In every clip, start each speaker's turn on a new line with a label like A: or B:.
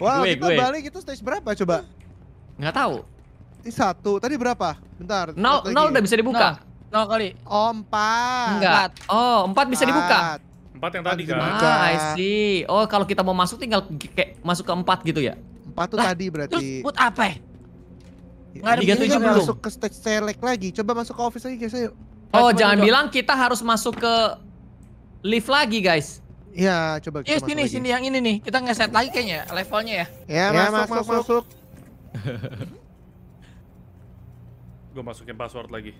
A: Wah, wow, kita gue. balik itu stage berapa coba? Enggak tahu. Ini satu. Tadi berapa? Bentar. Nol, nol udah bisa dibuka. Nol, nol
B: kali. Oh, empat. Enggak. Oh, empat bisa dibuka. Empat yang tadi kan. Ah, I see. Oh, kalau kita mau masuk tinggal kayak masuk ke empat gitu ya? Empat tuh lah, tadi berarti. Terus buat
A: apa? Enggak ya, ada tujuh juga Masuk ke stage select lagi. Coba masuk ke office lagi guys, ayo. Oh, jangan bilang
B: kita harus masuk ke lift lagi, guys. Iya,
C: coba kita Iya, sini lagi. sini
B: yang ini nih. Kita ngeset lagi kayaknya levelnya ya. Ya, ya masuk, masuk, masuk. masuk.
C: Gue masukin password lagi.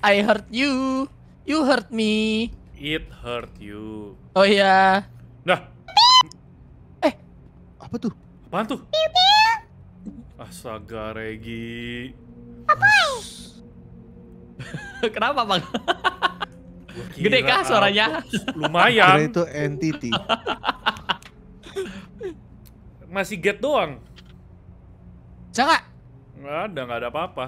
B: I hurt you. You hurt me.
C: It hurt you. Oh iya. Nah. Eh, apa tuh? Apaan tuh? Astaga, Regi. Apa? Kenapa, Bang? Kira, Gede kah suaranya? Lumayan. Kira itu entity. Masih get doang. Jangan. Nggak ada, nggak ada apa-apa.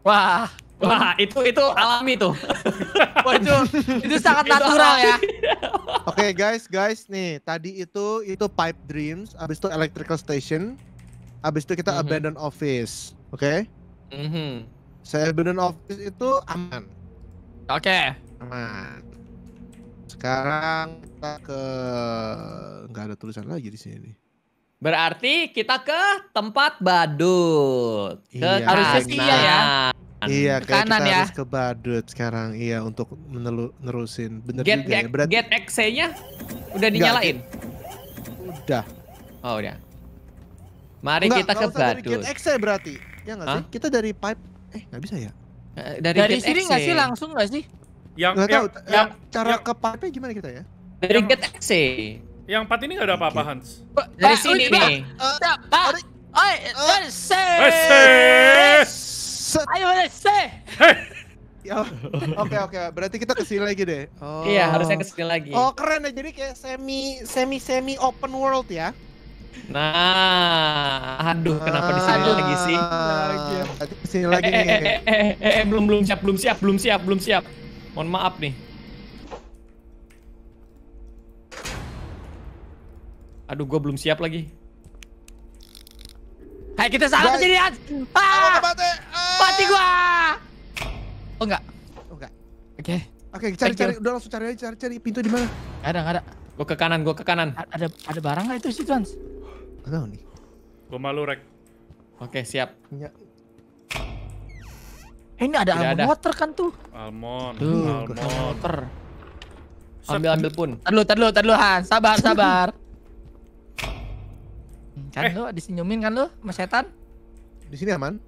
C: Wah, wah itu itu
B: alami tuh. wah, itu itu sangat natural ya.
A: Oke okay, guys, guys nih tadi itu itu pipe dreams, abis itu electrical station, abis itu kita mm -hmm. abandon office, oke? Okay? Mm -hmm. Saya abandon office itu aman. Oke. Okay aman sekarang kita ke nggak ada tulisan lagi di sini
B: berarti kita ke tempat
A: badut ke iya, harusnya sih iya ya Iya, kayak kanan kita ya. harus ke badut sekarang. Iya, untuk menerusin. benerin Bener get, juga ya. Berarti...
B: Get XC-nya udah dinyalain? Enggak. Udah. Oh, udah. Mari Enggak, kita ke badut. Dari get XC
A: ya berarti. Ya nggak sih? Kita dari pipe. Eh, nggak bisa ya? Eh, dari, dari sini nggak sih ya? langsung nggak sih?
C: Yang Nggak yang, tahu, eh, yang
A: cara yang, ke partai gimana kita ya?
C: Dari get X Yang part ini gak ada apa-apa Hans. Dari eh, sini. Eh,
B: Pak. Oi, what is
A: say? Ayo, what say? Ya, oke oke, berarti kita kesini lagi deh. Oh. Iya, harusnya kesini lagi. Oh keren ya, jadi kayak semi semi semi open world ya.
B: Nah, aduh kenapa di sini ah, lagi sih? Lagi. Iya, sini lagi. Eh, eh, eh, eh, belum belum siap, belum siap, belum siap, belum siap. Mohon maaf nih. Aduh, gue belum siap lagi.
A: Hai, kita salah kejadian. Ah! ah! Mati. Ah! mati gue.
B: Oh enggak. Oh enggak. Oke. Okay.
A: Oke, okay, cari cari udah langsung cari cari cari pintu di mana?
B: Ada enggak ada. gue ke kanan, gue ke kanan. A ada ada barang nggak itu sih, trans?
C: gak tahu nih. gue malu, Rek. Oke, okay, siap. Ya,
B: Eh, ini ada almond water kan tuh?
C: Almond, tuh, almond. water. Ambil ambil pun.
B: Tadlu, tadlu, tadlu Han. Sabar, sabar. kan eh. lu disenyumin kan lu, sama setan?
A: Di sini aman.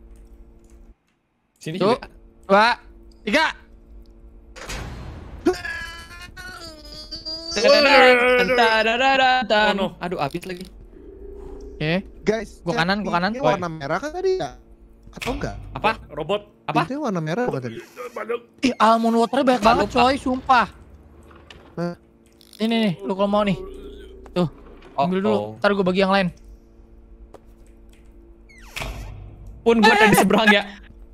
A: Sini tuh. juga. Dua, tiga. Oh, Aduh, habis lagi. Oke. Guys, gua kanan, gua kanan. Warna merah kan tadi ya? atau enggak? Apa? Robot? Apa? Itu warna merah bukan tadi? Ih, almond water banyak banget coy, sumpah. Ini nih, lu kalau mau nih. Tuh, oh, dulu, oh.
B: ntar gue bagi yang lain. Pun gue ada di seberang ya.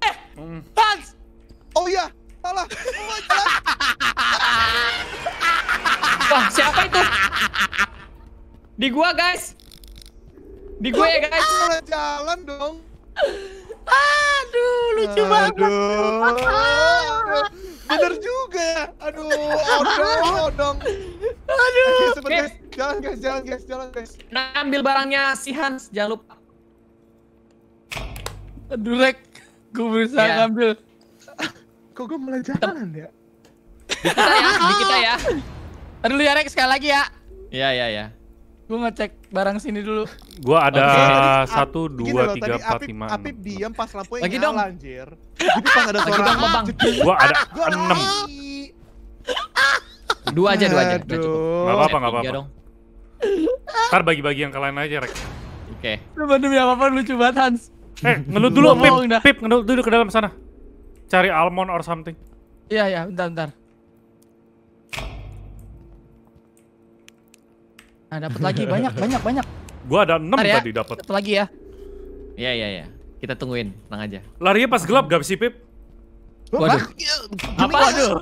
B: Eh,
A: Oh iya, salah. Wah, siapa itu?
B: Di gua, guys. Di gue ya, guys.
A: Jalan dong. Aduh, lucu Aduh. banget. Bener juga. Aduh, odong, odong. Aduh. Okay, guys.
B: Jangan, guys. Jangan, guys. Jangan, guys. Nah, ambil barangnya si Hans. Jangan lupa.
C: Aduh, Rek. Gue bisa yeah. ngambil.
B: Kok gue mulai jalan ya?
C: Di kita ya,
B: di kita ya. Aduh, ya, Rek. Sekali lagi ya. Iya, iya, iya. Gue ngecek barang sini dulu.
C: Gue ada satu, dua, tiga, empat, lima. api
A: diam pas lampunya
B: Lagi nyala dong.
C: anjir.
A: pas ada suara bang, bang.
B: Gue ah,
C: ada enam. Dua aja, dua aja. nggak Gak apa-apa, gak apa-apa. Ntar bagi-bagi yang kalian aja, Rek. Oke. Okay. Demi apa-apa lucu banget, Hans. Eh, ngeluh dulu, Pip. Pip, ngeluh dulu ke dalam sana. Cari almond or something.
B: Iya, iya, bentar, bentar. Nah, dapat lagi banyak, banyak, banyak. Gua ada 6 ya. tadi dapat. Dapat lagi ya. Iya, iya, iya. Kita tungguin, tenang aja.
C: Larinya pas gelap gak sih, Pip? Waduh.
B: Apa aduh?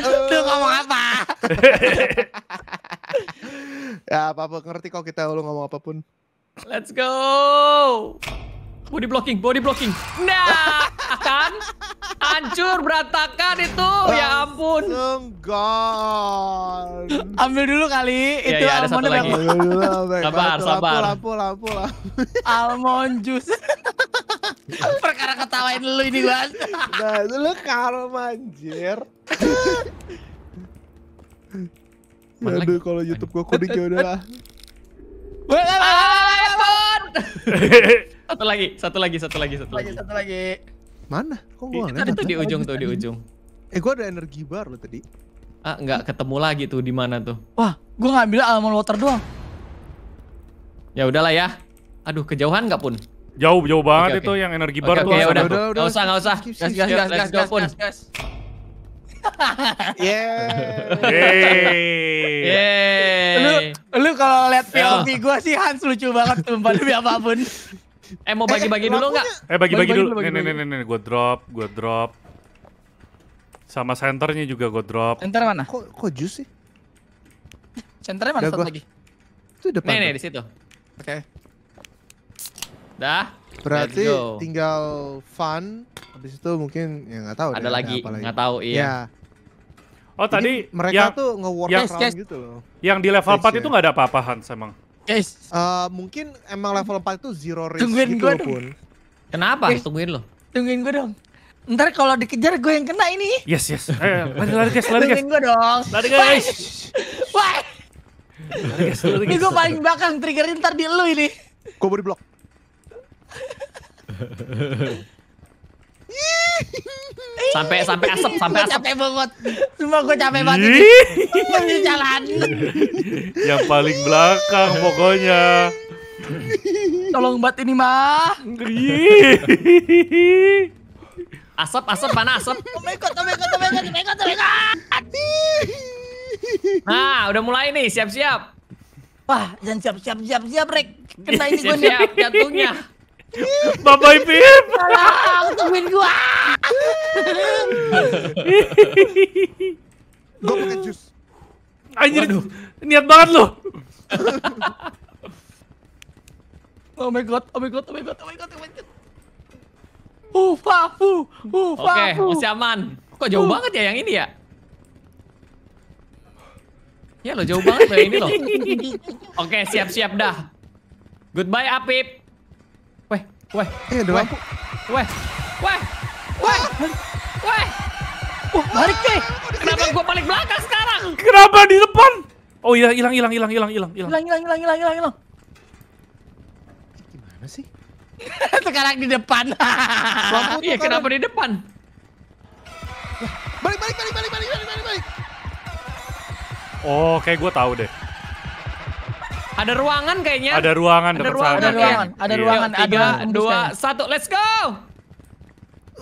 B: Lu ngomong apa?
A: ya, apa-apa ngerti kok kita lu ngomong apapun.
B: Let's go. Body blocking, body blocking. Nah, akan Hancur, berantakan itu. ya ampun. Gone. Ambil dulu
A: kali. Ya, itu ya, ada satu lagi. sabar, sabar. Lampu, lampu, lampu. Almond juice. Perkara ketawain lu ini, gua. nah, itu lu karma, anjir. Aduh, kalau YouTube gua kuning ya udah. Wah,
B: Satu lagi, satu lagi, satu lagi, satu lagi. Satu lagi. Mana? Kok gua enggak? tuh di ujung tuh, di ujung.
A: Eh, gua ada energi bar lo tadi.
B: Ah, nggak ketemu lagi tuh di mana tuh.
A: Wah, gua ngambil almond water doang.
B: Ya udahlah ya. Aduh, kejauhan nggak pun?
C: Jauh, jauh banget okay, okay. itu yang energi bar okay, tuh. Okay, udah, udah, udah. Gak usah, gak usah. Gas, gas, gas, gas, gas, gas,
B: gas. Yeay.
C: Yeay.
B: Lu, lu kalau lihat POV gua sih Hans lucu banget sumpah demi apapun. Eh mau bagi-bagi eh, dulu nggak? Eh bagi-bagi dulu. Bagi, nih, nih
C: nih nih gue drop, gue drop. Sama senternya juga gue drop. Center mana? Kok kok jus sih?
B: centernya mana satu lagi? Itu depan. Nih nih di situ. Oke. Okay. Dah.
A: Berarti tinggal fun. abis itu mungkin ya nggak tahu. Ada lagi nggak tahu iya. Ya.
C: Oh tadi mereka tuh nge-workout yes, gitu loh. Yang di level empat 4 ya. itu nggak ada apa-apa Hans emang.
A: Guys, uh, eh, mungkin emang level 4 itu zero risk tungguin gitu gue pun. Kenapa? Guys, eh. tungguin lo. Tungguin gue dong. Ntar kalau dikejar gue yang
B: kena ini. Yes,
C: yes. Ayo, eh, lari, lari guys, lari guys. Tungguin
B: gue dong. Lari guys. Wah. Ini gue paling belakang, triggerin ntar di lu ini. Gue guys blok
A: sampai sampai asap sampai asap
B: capek banget cuma gue capek banget di jalan
C: yang paling belakang pokoknya
B: tolong buat ini mah asap asap mana asap oh my god oh my god oh my god oh my god oh my god nah udah mulai nih siap siap wah jangan siap siap siap siap rek kena ini gue nih jantungnya
C: Bye
A: bye Pip.
C: Tungguin gua. Gua pakai jus. Anjir, Waduh. niat banget lu. oh my god, oh my god, oh my
B: god, oh my god, oh my god. Ufa, fu, ufa, Oke, masih aman. Kok jauh uh. banget ya yang ini ya? Ya lo jauh banget dari ini lo. Oke, siap-siap dah. Goodbye Apip.
A: Weh, eh ada lampu.
B: Weh, weh, weh, weh. Wah, uh, balik deh. Kenapa gue balik belakang sekarang? Kenapa
C: di depan? Oh iya, hilang, hilang, hilang, hilang, hilang, hilang.
B: Hilang, hilang, hilang, hilang, hilang, hilang. Gimana sih? sekarang di depan. Iya, kenapa di depan? Balik, balik, balik, balik, balik, balik, balik.
C: Oh, kayak gue tahu deh.
B: Ada ruangan kayaknya. Ada ruangan ada ruangan, Ada ruangan, ada iya. ruangan, tiga, ada dua, satu, let's go.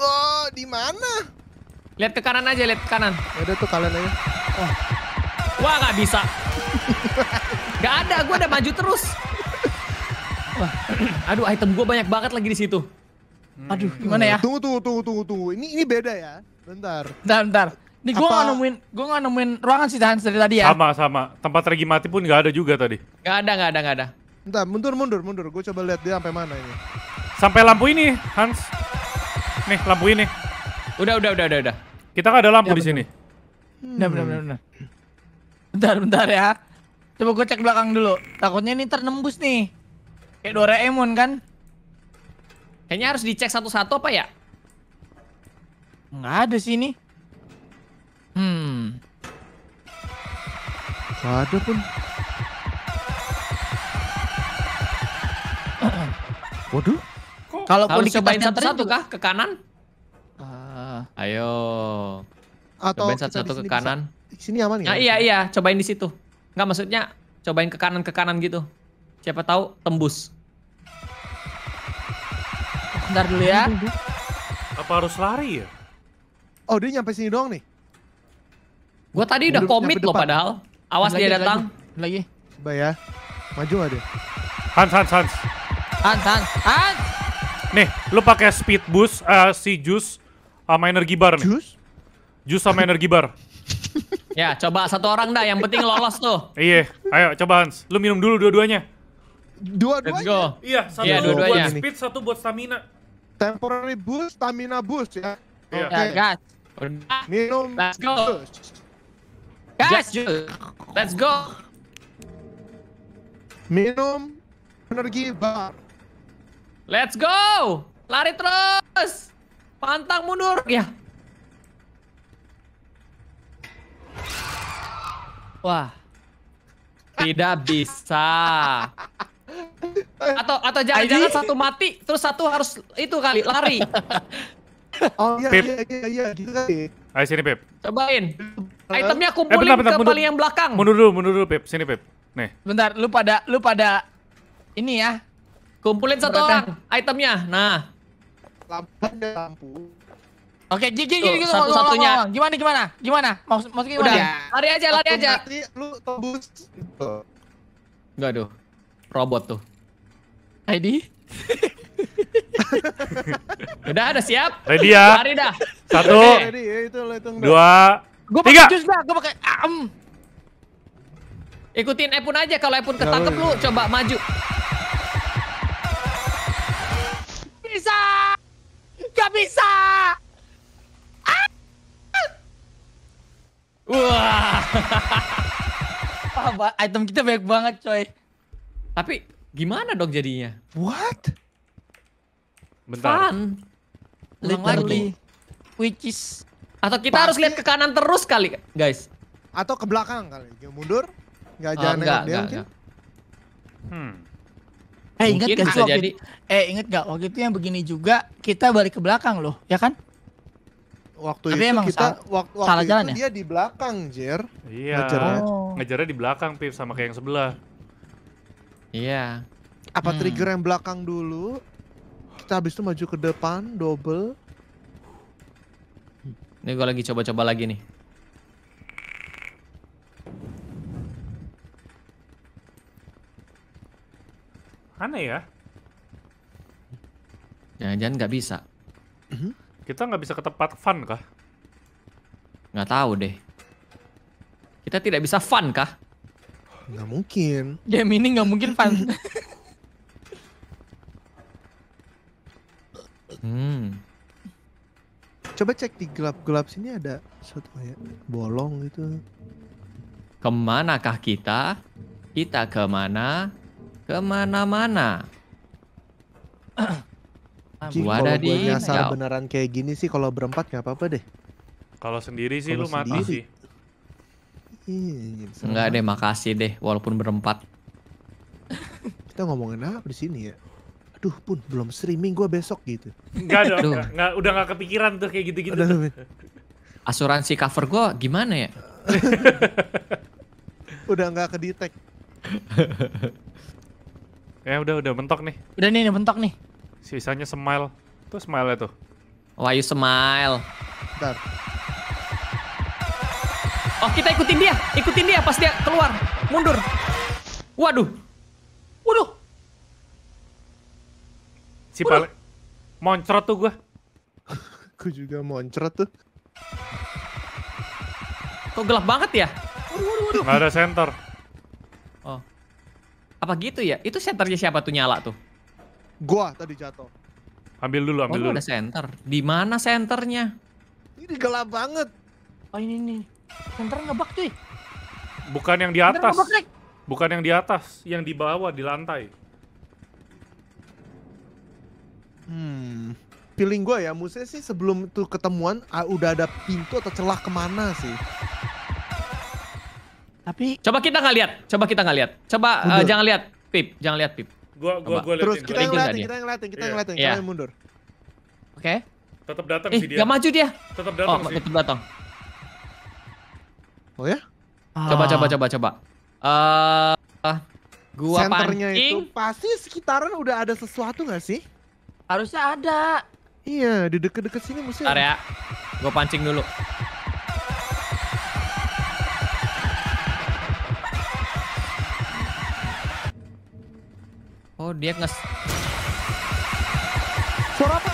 B: Oh, di mana? Lihat ke kanan aja, lihat ke kanan. Ada ya udah tuh kalian aja. Oh. Wah, nggak bisa. gak ada, gue ada maju terus.
A: Wah, aduh, item gue banyak banget lagi di situ.
C: Aduh, gimana ya?
A: Tunggu, tunggu, tunggu, tunggu, tunggu. Ini ini beda ya. Bentar,
B: bentar. Nih gue nggak nemuin, gue nggak nemuin ruangan sih Hans dari tadi ya.
C: Sama sama. Tempat Regi mati pun nggak ada juga tadi.
A: Nggak ada, nggak ada, nggak ada. Bentar, mundur, mundur, mundur. Gue coba lihat dia sampai mana ini.
C: Sampai lampu ini, Hans. Nih lampu ini. Udah, udah, udah, udah, udah. Kita kan ada lampu ya, di sini. Benar, benar, benar, benar.
B: Bentar, bentar ya. Coba gue cek belakang dulu. Takutnya ini ternembus nih. Kayak Doraemon kan? Kayaknya harus dicek satu-satu apa ya? Nggak ada sih ini.
C: Hmm. ada pun. Waduh.
B: Kalau pun dicobain satu-satu kah ke kanan? Uh, Ayo. Atau cobain satu-satu ke kanan. Bisa, sini aman ya? Nah, iya iya, cobain di situ. Enggak maksudnya cobain ke kanan ke kanan gitu. Siapa tahu
C: tembus. Bentar dulu ya. Apa harus lari ya?
A: Oh, dia nyampe sini doang nih. Gua tadi udah komit loh padahal.
C: Awas lagi, dia datang. Lagi. Coba ya. Maju gak dia? Hans, Hans, Hans.
A: Hans, Hans, Hans.
C: Nih, lu pakai speed boost, uh, si jus sama energi bar nih. Jus? Jus sama energi bar.
B: ya, coba satu orang dah, yang penting lolos tuh.
C: Iya, ayo coba Hans. Lu minum dulu dua-duanya. Dua-duanya? Iya, satu iya, dua buat speed, satu buat stamina.
A: Temporary boost, stamina boost ya. Iya. Okay. Yeah, ya, Minum. Let's go. Boost. Gas, Let's go. Minum energi bar. Let's go.
B: Lari terus. Pantang mundur. Ya. Wah. Tidak bisa. Atau atau jangan-jangan satu mati terus satu harus itu kali lari. Oh iya iya iya iya gitu kali. Ayo sini Pip. Cobain. Eh, itemnya kumpulin eh, bentar, bentar, ke paling yang
C: belakang. Mundur dulu, mundur dulu, Pip. Sini, Pip. Nih.
B: Bentar, lu pada lu pada ini ya. Kumpulin satu orang itemnya. Nah.
A: Lampu ada lampu.
B: Oke, gigi gigi gitu. Satu-satunya. Gimana gimana? Gimana? Mau maksudnya gimana? Udah. Lari aja, lari Satu aja.
A: Nanti lu tembus gitu.
B: Enggak tuh, Robot tuh. ID. Udah ada siap. Ready ya. Lari dah. Satu. Ready, ya, itu,
C: dua.
A: Gue pakai jus lah, gue
B: pakai am. Ikutin Epun aja kalau Epun ketangkep lu coba maju. Bisa. Gak bisa. Ah.
C: Wah.
B: item kita banyak banget, coy. Tapi gimana dong jadinya? What? Bentar. Fun.
C: Ulang lagi.
B: Which is atau kita Pasti... harus lihat ke kanan terus kali, guys. Atau ke belakang kali. Dia mundur. Nggak oh, jalan enggak, dia enggak, mungkin. Enggak. Hmm. Eh inget gak sih waktu jadi... eh ingat gak waktu itu yang begini juga kita balik ke belakang loh, ya kan?
C: Waktu Tapi itu kita salah, waktu, waktu salah itu jalan ya? dia di belakang, Jer. Iya. Ngejarnya. Oh. Ngejarnya di belakang, Pip, sama kayak yang sebelah. Iya. Apa hmm. trigger
A: yang belakang dulu? Kita habis itu maju ke depan, double.
C: Ini gue lagi
B: coba-coba lagi nih. Aneh ya. Jangan-jangan nggak bisa.
C: Mhm. Kita nggak bisa ke tempat fun kah? Nggak tahu deh. Kita tidak bisa fun kah?
A: Nggak mungkin.
B: Game ini nggak mungkin fun.
A: Coba cek di gelap-gelap sini ada satu kayak bolong gitu.
B: Kemanakah kita? Kita kemana? Kemana-mana.
A: Cing, di nyasar ya. beneran kayak gini sih kalau berempat nggak apa-apa deh.
C: Kalau sendiri sih kalo lu sendiri. mati sih. Iya, Enggak
B: iya, deh, makasih deh walaupun
A: berempat. Kita ngomongin apa di sini ya? aduh pun belum streaming gue besok gitu. Enggak dong, gak,
C: udah gak kepikiran tuh kayak gitu-gitu.
B: Asuransi cover gue gimana ya?
C: udah nggak kedetek. ya eh, udah udah mentok nih. Udah nih udah mentok nih. Sisanya smile. Tuh smile tuh. Why oh, you smile? Bentar.
B: Oh kita ikutin dia, ikutin dia pas dia keluar, mundur.
A: Waduh, waduh, Si balik
C: paling moncrot tuh gua. Gue juga moncrot tuh. Kok
B: gelap banget ya?
C: nggak ada senter. Oh. Apa
B: gitu ya? Itu senternya siapa tuh nyala tuh? Gua tadi jatuh.
C: Ambil dulu, ambil oh, dulu. ada senter. Di mana senternya?
B: Ini gelap banget. Oh ini nih. Senter ngebak cuy.
C: Bukan yang di atas. Bukan yang di atas, yang di bawah di lantai.
A: Hmm. Feeling gue ya, musuhnya sih sebelum itu ketemuan uh, udah ada pintu atau celah kemana sih.
B: Tapi coba kita nggak lihat, coba kita nggak lihat, coba uh, jangan lihat, Pip, jangan lihat Pip. Gua, gua, gua liatin, Terus kita ngeliatin, kita iya. ngeliatin, kita ngeliatin, yeah. kalian mundur. Oke. Okay. Tetap datang eh, sih dia. Gak maju dia. Tetap datang oh, sih. Tetap datang. Oh ya? Coba, coba, coba, coba. uh,
A: gua Centernya pancing. itu pasti sekitaran udah ada sesuatu gak sih? Harusnya ada. Iya, di deket-deket sini mesti. Ntar ya. Gue pancing dulu.
B: Oh, dia nges...
C: Suara apa?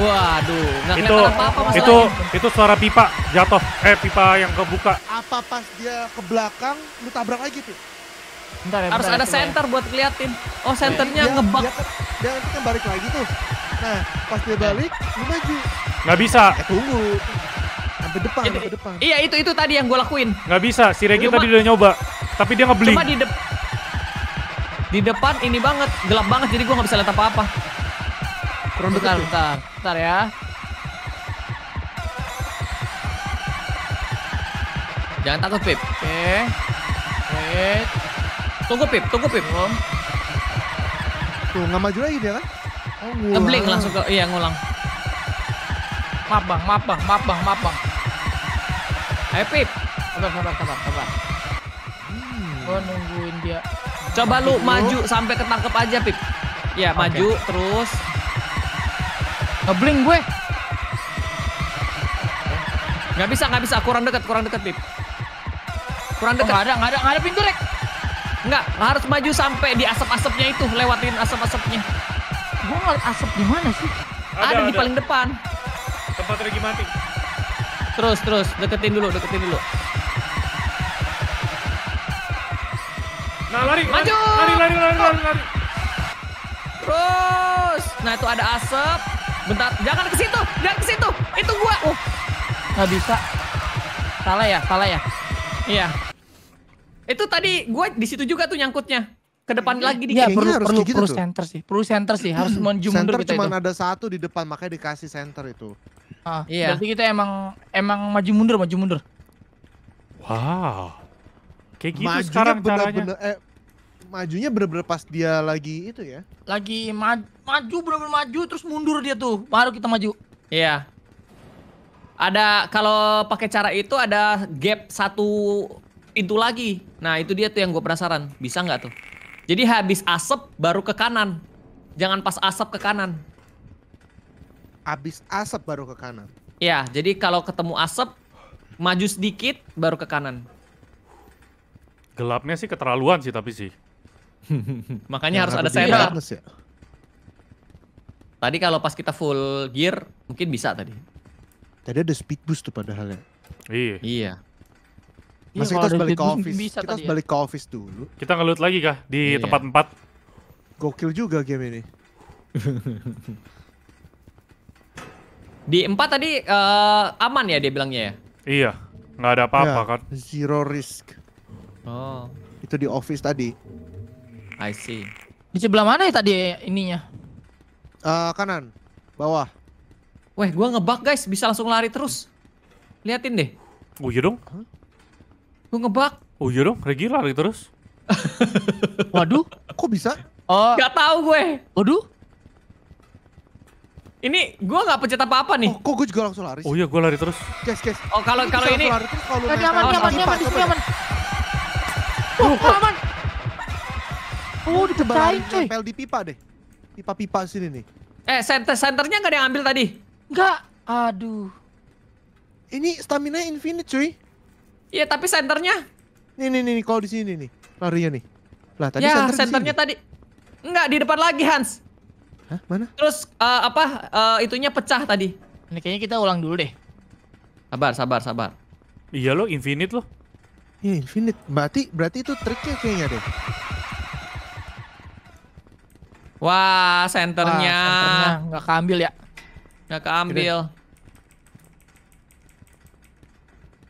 C: Waduh, nggak itu, apa-apa masalahnya. Itu, itu suara pipa jatuh. Eh, pipa yang kebuka.
A: Apa pas dia ke belakang, lu tabrak lagi, tuh.
C: Bentar, ya, harus bentar, ya, ada ya, center
A: buat keliatin. Oh, centernya ya, ngebak. dia dan iya, nanti iya, kan balik lagi tuh. Nah, pas dia balik, lu maju.
C: Nggak bisa. Eh, tunggu. Sampai depan, sampai depan.
A: Iya, itu
B: itu tadi yang gue lakuin.
C: Nggak bisa, si Regi tadi udah nyoba. Tapi dia ngebling. Cuma
B: di, de di depan ini banget, gelap banget jadi gue gak bisa lihat apa-apa. Kurang bentar, dekat bentar, ya. bentar ya. Jangan takut, Pip. Oke. Okay. Wait. Tunggu Pip, tunggu Pip.
A: Tuh nggak maju lagi dia kan? Oh, langsung ke,
B: iya ngulang. Maaf bang, maaf bang, maaf bang, maaf bang. Ayo Pip. Sabar, sabar, sabar, sabar. Hmm. Gue nungguin dia. Coba lu Tuh. maju sampai ketangkep aja Pip. Ya okay. maju terus. Ngebling gue. Gak bisa, gak bisa. Kurang dekat, kurang dekat Pip. Kurang dekat. Oh, gak ada, gak ada, gak ada pintu rek. Enggak, harus maju sampai di asap-asapnya itu, lewatin asap-asapnya.
C: Gua ngeliat asap di mana sih? Ada, ada, ada di paling depan. Tempat lagi mati.
B: Terus, terus, deketin dulu, deketin dulu. Nah, lari, maju. Lari, lari, lari, lari, lari. Terus. Nah, itu ada asap. Bentar, jangan ke situ, jangan ke situ. Itu gua. Uh. Nggak bisa. Salah ya, salah ya. Iya, itu tadi gue di situ juga tuh nyangkutnya ke depan iya. lagi di ya, perlu harus perlu, gitu perlu center
A: sih perlu center sih harus hmm. menjumlah center gitu cuma ada satu di depan makanya dikasih center itu ah, iya. berarti
B: kita emang emang maju mundur maju mundur
C: wow kayak gitu majunya
B: sekarang bener, caranya
A: eh, majunya bener-bener pas dia lagi itu ya
B: lagi ma maju bener-bener maju terus mundur dia tuh baru kita maju iya ada kalau pakai cara itu ada gap satu pintu lagi. Nah itu dia tuh yang gue penasaran. Bisa nggak tuh? Jadi habis asap baru ke kanan. Jangan pas asap ke kanan.
A: Habis asap baru ke kanan?
B: Ya, jadi kalau ketemu asap, maju sedikit baru ke kanan.
C: Gelapnya sih keterlaluan sih tapi sih.
A: Makanya ya, harus ada senar. Ya.
B: Tadi kalau pas kita full gear mungkin bisa tadi.
A: Tadi ada speed boost tuh padahal ya.
C: Iya. iya. Iya, kita harus balik ke office. Kita harus ya. balik
A: ke office dulu.
C: Kita ngelut lagi kah di iya. tempat empat?
A: Gokil juga game ini.
B: di empat tadi uh, aman ya dia bilangnya ya?
C: Iya, nggak ada apa-apa ya, kan? Zero risk.
A: Oh. Itu di office tadi. I see.
B: Di sebelah mana ya tadi ininya? Uh, kanan, bawah. Weh, gua ngebug guys, bisa langsung lari terus. Liatin deh.
C: Oh iya dong. Huh? Gue ngebug. Oh iya dong, regular lari terus. Waduh, kok bisa? Oh. Gak
B: tau gue. Waduh. Ini gue gak pencet apa apa nih. Oh, kok gue juga langsung lari? Oh
C: iya, gue lari terus.
A: Guys, guys. Oh kalau kalau ini. Lari aman, ini aman, ini aman, ini aman. Oh, aman. Oh, ditebarin coy. Pel di pipa deh. Pipa-pipa sini nih.
B: Eh, center centernya gak ada yang ambil tadi?
A: Nggak. Aduh. Ini stamina infinite cuy. Iya, tapi senternya. Nih, nih, nih, kalau di sini nih. Larinya nih. Lah, tadi ya, center senternya tadi. Enggak, di depan lagi, Hans. Hah, mana?
B: Terus uh, apa uh, itunya pecah tadi. Ini kayaknya kita ulang dulu deh. Sabar, sabar, sabar.
A: Iya lo infinite lo. Iya, infinite. Berarti berarti itu triknya kayaknya deh. Wah,
B: senternya. Wah, senternya. Nggak keambil ya. Nggak keambil. Kira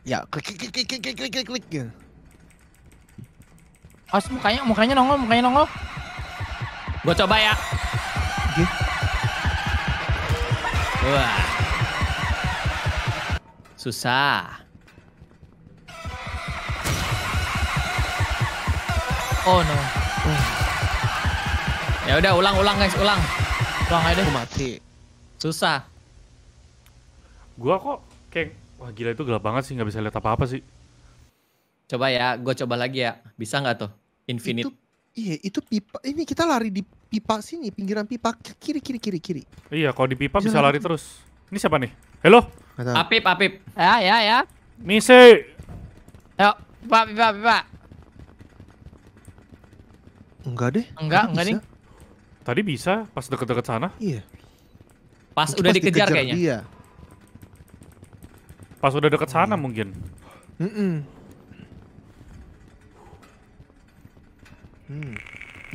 A: ya klik klik klik klik klik klik klik klik gitu. Awas mukanya
B: mukanya nongol mukanya nongol.
A: Gua coba ya. Okay.
B: Wah. Susah. Oh no. Uh. Ya udah ulang ulang guys ulang.
C: Ulang aja deh. Aku mati. Susah. Gua kok kayak Wah gila itu gelap banget sih, nggak bisa lihat apa-apa sih. Coba ya, gue coba lagi ya.
B: Bisa nggak tuh? Infinite. Itu,
A: iya, itu pipa. Ini kita lari di pipa sini, pinggiran pipa
C: kiri kiri kiri kiri. Iya, kalau di pipa bisa, bisa lari, terus. Ini siapa nih? Halo?
B: Apip, Apip. Ya, ya, ya. Misi. Ayo, pipa, pipa, pipa.
C: Enggak deh. Enggak, enggak nih. Tadi bisa pas deket-deket sana.
A: Iya. Pas Mungkin udah pas dikejar, dikejar kayaknya. Iya.
C: Pas udah deket sana hmm. mungkin. Mm -mm. Hmm.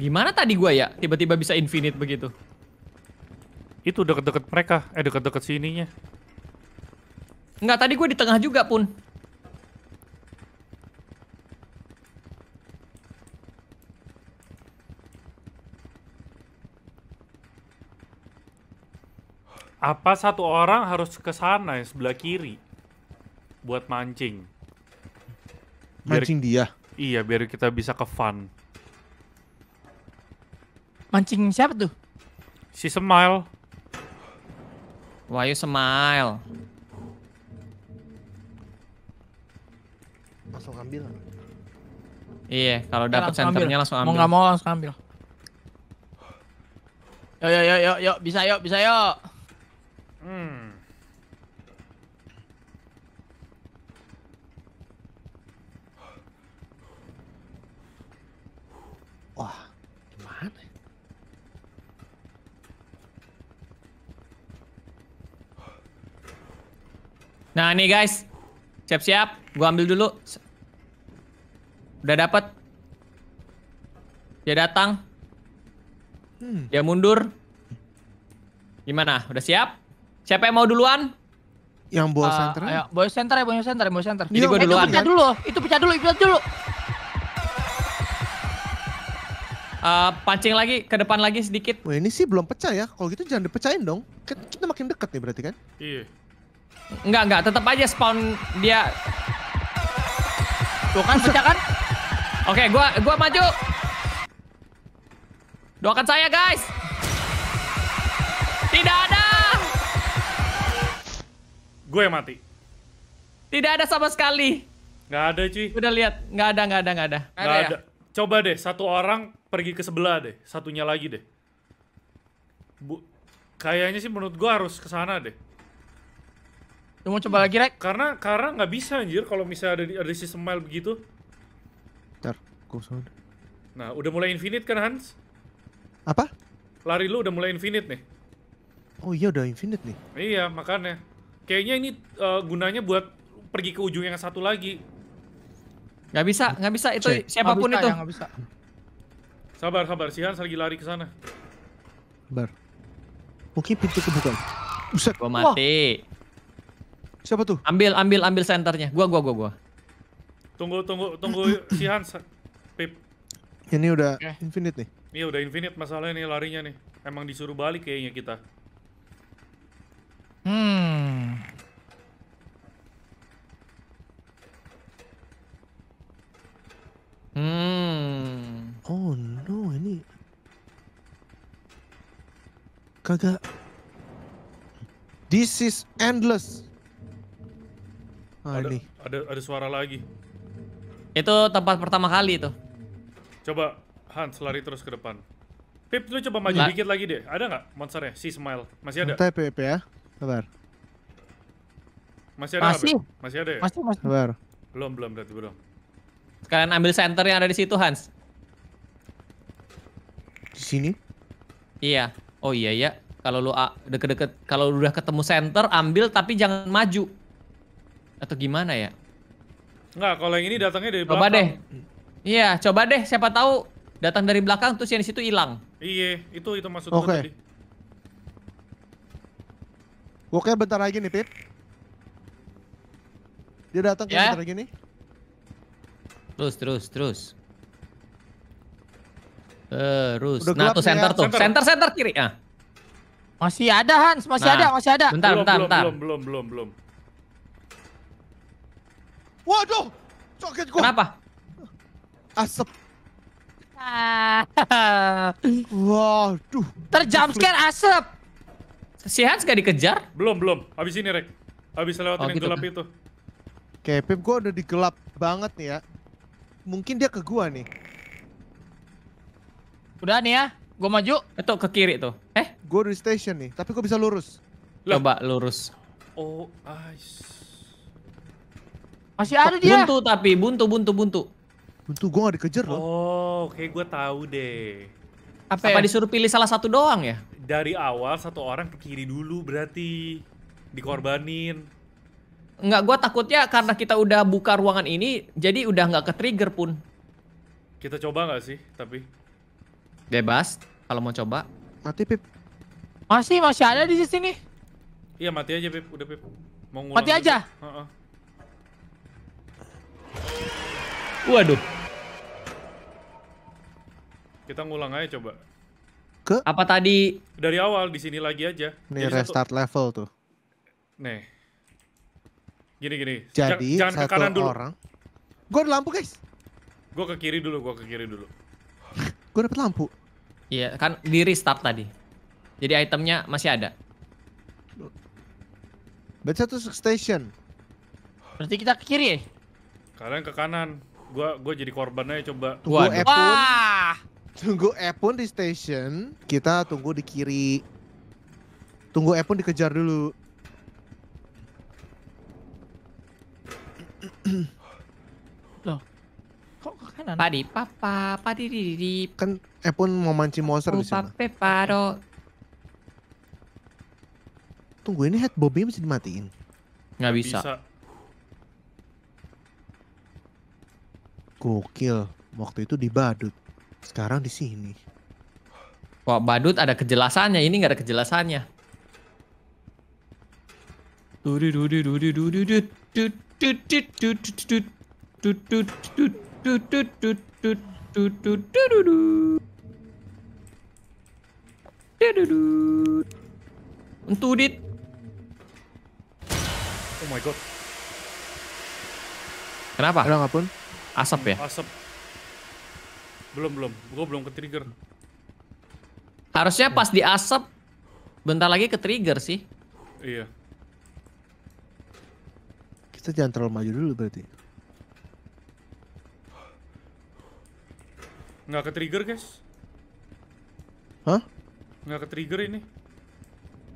C: Gimana tadi gua ya? Tiba-tiba bisa infinite begitu. Itu deket-deket mereka, eh deket-deket sininya.
B: Enggak, tadi gue di tengah juga pun.
C: Apa satu orang harus ke sana ya sebelah kiri? buat mancing. Biar, mancing dia? Iya, biar kita bisa ke fun. Mancing siapa tuh? Si Smile. Wahyu Smile.
A: Langsung ambil. Iya, kalau
B: dapat senternya langsung ambil. Mau nggak mau langsung ambil. Yo yo yo yo, yuk, bisa yuk, bisa yuk. Nah, nih guys. Siap-siap. Gua ambil dulu. Udah dapat. Dia datang. Ya Dia mundur. Gimana? Udah siap? Siapa yang mau duluan?
A: Yang boy uh, eh, center.
B: Ya? Ayo, boy center ya, bawa center, boy center. Iya, Jadi gua eh, duluan. Itu pecah dulu, itu pecah dulu, itu pecah dulu. Uh, pancing lagi ke depan lagi sedikit.
A: Wah, ini sih belum pecah ya. Kalau gitu jangan dipecahin dong. Kan kita makin dekat nih ya berarti kan? Iya. Enggak, enggak, tetap aja spawn dia. Tuh kan pecah kan?
C: Oke,
B: okay, gua gua maju. Doakan saya, guys. Tidak ada. Gue yang mati. Tidak ada sama sekali.
C: Enggak ada, cuy. Udah lihat, enggak ada, enggak ada, enggak ada. Enggak ada. ada. Ya? Coba deh, satu orang pergi ke sebelah deh, satunya lagi deh. Bu, kayaknya sih menurut gua harus ke sana deh. Lu mau coba lagi, Rek? Karena karena nggak bisa anjir kalau misalnya ada ada sistem mile begitu.
A: Ntar, gue sound.
C: Nah, udah mulai infinite kan, Hans? Apa? Lari lu udah mulai infinite nih.
A: Oh iya, udah infinite nih.
C: Iya, makanya. Kayaknya ini uh, gunanya buat pergi ke ujung yang satu lagi.
A: Gak bisa, gak bisa itu Cek. siapapun bisa, itu. Ya,
C: bisa. Sabar, sabar. Si Hans lagi lari ke sana.
A: Sabar. Mungkin pintu kebuka. Buset. Gua
C: mati. Wah. Siapa tuh?
B: Ambil, ambil, ambil senternya. Gua, gua, gua, gua.
C: Tunggu, tunggu, tunggu si Hans. Pip.
A: Ini udah eh. infinite nih.
C: Ini iya, udah infinite masalahnya nih larinya nih. Emang disuruh balik kayaknya kita.
A: Hmm. Hmm. Oh no, ini kagak. This is endless
C: ada, ada ada suara lagi.
B: Itu tempat pertama kali itu.
C: Coba Hans lari terus ke depan. Pip, lu coba maju nggak. dikit lagi deh. Ada nggak monsternya? Si Smile. Masih ada?
A: Tapi Pip ya. Sabar.
C: Masih ada Masih. Apa? Masih ada ya? Masih, masih. Sabar. Belum, belum berarti belum.
A: Sekalian ambil center yang ada di
B: situ, Hans. Di sini? Iya. Oh iya ya. Kalau lu deket-deket, kalau udah ketemu center, ambil tapi jangan maju atau gimana ya?
C: Enggak, kalau yang ini datangnya dari coba belakang. Coba deh.
B: Iya, coba deh siapa tahu datang dari belakang terus yang di situ hilang.
C: Iya, itu itu maksud okay. tadi.
A: Oke, bentar lagi nih, pit Dia datang yeah. Ya? bentar lagi nih.
B: Terus, terus, terus. Terus. Udah nah, tuh center tuh. Center. center, center kiri. Ah. Masih ada Hans, masih nah. ada, masih ada. Bentar, belum, bentar, bentar. Belum,
C: belum, belum, belum.
A: Waduh, joget gua. Kenapa? Asap. Ah. Waduh. Terjump scare
C: asap. Si Hans gak dikejar? Belum, belum. Habis ini, Rek. Habis lewatin oh, yang gitu gelap kan. itu.
A: Oke, Pip, gua udah di gelap banget nih ya. Mungkin dia ke gua nih. Udah nih ya, gua maju. Itu eh, ke kiri tuh. Eh? Gua di station nih, tapi gua bisa lurus. Loh. Coba lurus.
C: Oh, ice.
A: Masih ada dia. Buntu tapi, buntu, buntu, buntu. Buntu, gua gak
B: dikejar
C: loh. Oh, oke okay, gue tahu deh. Apa, Apa ya?
B: disuruh pilih salah satu doang ya?
C: Dari awal satu orang ke kiri dulu berarti dikorbanin.
B: Enggak, gua takutnya karena kita udah buka ruangan ini, jadi udah nggak ke trigger pun.
C: Kita coba nggak sih, tapi?
B: Bebas, kalau mau coba. Mati, Pip. Masih, masih ada di sini.
C: Iya, mati aja, Pip. Udah, Pip. Mau ngulang Mati aja? Uh Waduh. Kita ngulang aja coba.
B: Ke? Apa tadi?
C: Dari awal di sini lagi aja. Nih
A: Jadi restart satu... level tuh.
C: Nih. Gini gini. Jadi jangan satu ke kanan dulu. orang.
A: Gue ada lampu guys.
C: Gue ke kiri dulu. Gue ke kiri dulu.
A: gue dapet lampu.
B: Iya kan di restart tadi.
C: Jadi itemnya masih ada.
A: Baca tuh station.
C: Berarti kita ke kiri ya? Kalian ke kanan gua gua jadi korbannya coba. Tunggu Waduh.
A: pun Wah. Tunggu pun di station, kita tunggu di kiri. Tunggu pun dikejar dulu. Loh.
B: Kok ke kanan? Padi papa, padi di di. Kan
A: pun mau mancing monster di sana.
B: Papa paro.
A: Tunggu ini head bobby masih dimatiin. Nggak bisa. bisa. Gokil. Waktu itu di Badut. Sekarang di sini. Wah,
B: Badut ada kejelasannya. Ini nggak ada kejelasannya. Entudit. Oh my god. Kenapa? Kenapa pun? Asap ya?
C: Asap. Belum, belum. Gue belum ke trigger. Harusnya pas di asap,
B: bentar lagi ke trigger sih.
C: Iya.
A: Kita jangan terlalu maju dulu berarti.
C: Nggak ke trigger guys. Hah? Nggak ke trigger ini.